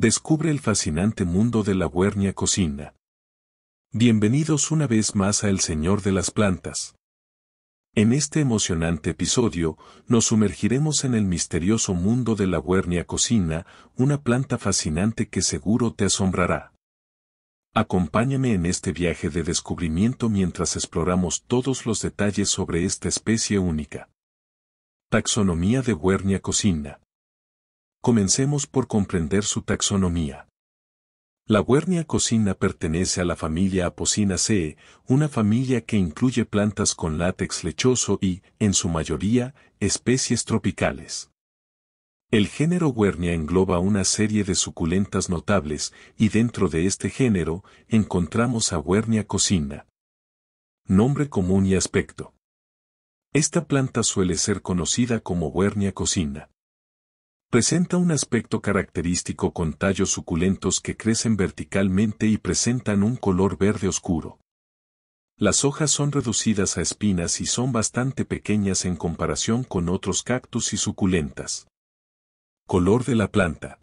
descubre el fascinante mundo de la huernia cocina. Bienvenidos una vez más a El Señor de las Plantas. En este emocionante episodio, nos sumergiremos en el misterioso mundo de la huernia cocina, una planta fascinante que seguro te asombrará. Acompáñame en este viaje de descubrimiento mientras exploramos todos los detalles sobre esta especie única. Taxonomía de huernia cocina. Comencemos por comprender su taxonomía. La guernia cocina pertenece a la familia Apocinaceae, una familia que incluye plantas con látex lechoso y, en su mayoría, especies tropicales. El género guernia engloba una serie de suculentas notables y dentro de este género encontramos a guernia cocina. Nombre común y aspecto. Esta planta suele ser conocida como guernia cocina. Presenta un aspecto característico con tallos suculentos que crecen verticalmente y presentan un color verde oscuro. Las hojas son reducidas a espinas y son bastante pequeñas en comparación con otros cactus y suculentas. Color de la planta.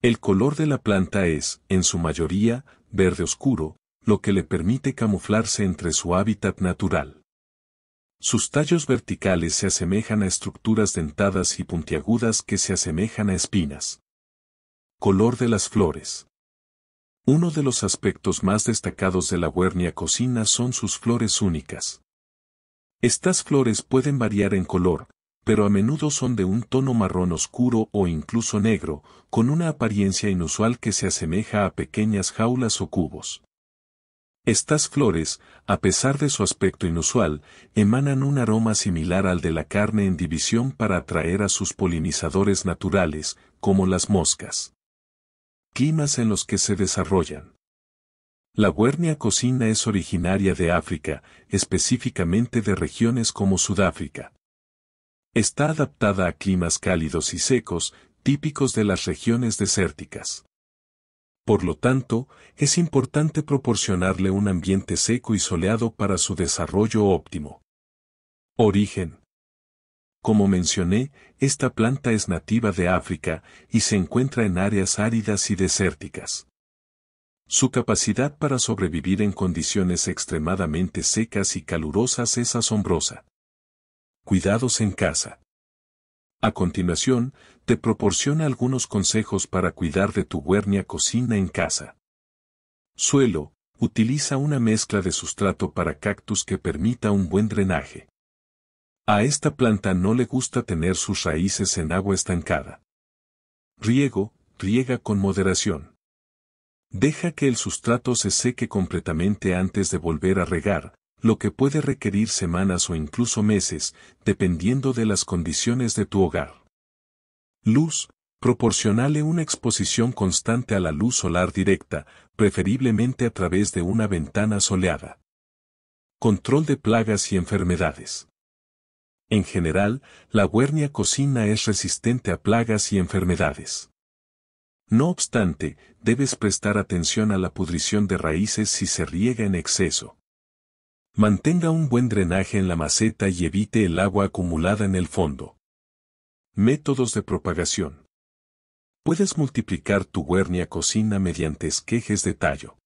El color de la planta es, en su mayoría, verde oscuro, lo que le permite camuflarse entre su hábitat natural. Sus tallos verticales se asemejan a estructuras dentadas y puntiagudas que se asemejan a espinas. Color de las flores. Uno de los aspectos más destacados de la Huernia cocina son sus flores únicas. Estas flores pueden variar en color, pero a menudo son de un tono marrón oscuro o incluso negro, con una apariencia inusual que se asemeja a pequeñas jaulas o cubos. Estas flores, a pesar de su aspecto inusual, emanan un aroma similar al de la carne en división para atraer a sus polinizadores naturales, como las moscas. Climas en los que se desarrollan. La Huernia cocina es originaria de África, específicamente de regiones como Sudáfrica. Está adaptada a climas cálidos y secos, típicos de las regiones desérticas. Por lo tanto, es importante proporcionarle un ambiente seco y soleado para su desarrollo óptimo. Origen. Como mencioné, esta planta es nativa de África y se encuentra en áreas áridas y desérticas. Su capacidad para sobrevivir en condiciones extremadamente secas y calurosas es asombrosa. Cuidados en casa. A continuación, te proporciona algunos consejos para cuidar de tu huernia cocina en casa. Suelo. Utiliza una mezcla de sustrato para cactus que permita un buen drenaje. A esta planta no le gusta tener sus raíces en agua estancada. Riego. Riega con moderación. Deja que el sustrato se seque completamente antes de volver a regar, lo que puede requerir semanas o incluso meses, dependiendo de las condiciones de tu hogar. Luz, proporcionale una exposición constante a la luz solar directa, preferiblemente a través de una ventana soleada. Control de plagas y enfermedades. En general, la huernia cocina es resistente a plagas y enfermedades. No obstante, debes prestar atención a la pudrición de raíces si se riega en exceso. Mantenga un buen drenaje en la maceta y evite el agua acumulada en el fondo. Métodos de propagación. Puedes multiplicar tu guernia cocina mediante esquejes de tallo.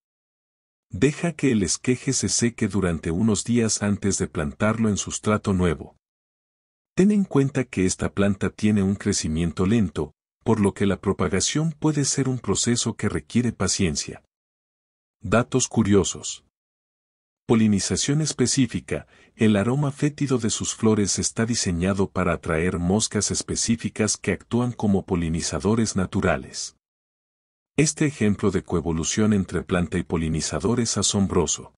Deja que el esqueje se seque durante unos días antes de plantarlo en sustrato nuevo. Ten en cuenta que esta planta tiene un crecimiento lento, por lo que la propagación puede ser un proceso que requiere paciencia. Datos curiosos. Polinización específica. El aroma fétido de sus flores está diseñado para atraer moscas específicas que actúan como polinizadores naturales. Este ejemplo de coevolución entre planta y polinizador es asombroso.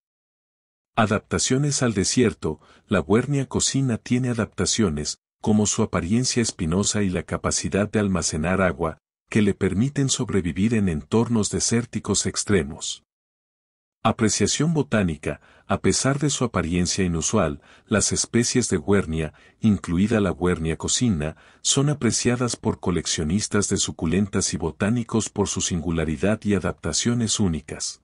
Adaptaciones al desierto. La Huernia cocina tiene adaptaciones, como su apariencia espinosa y la capacidad de almacenar agua, que le permiten sobrevivir en entornos desérticos extremos. Apreciación botánica, a pesar de su apariencia inusual, las especies de huernia, incluida la huernia cocina, son apreciadas por coleccionistas de suculentas y botánicos por su singularidad y adaptaciones únicas.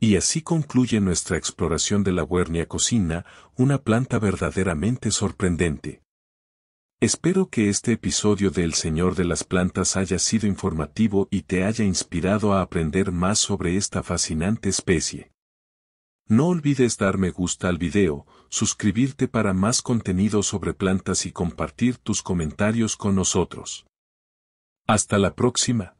Y así concluye nuestra exploración de la huernia cocina, una planta verdaderamente sorprendente. Espero que este episodio de El Señor de las Plantas haya sido informativo y te haya inspirado a aprender más sobre esta fascinante especie. No olvides dar me gusta al video, suscribirte para más contenido sobre plantas y compartir tus comentarios con nosotros. Hasta la próxima.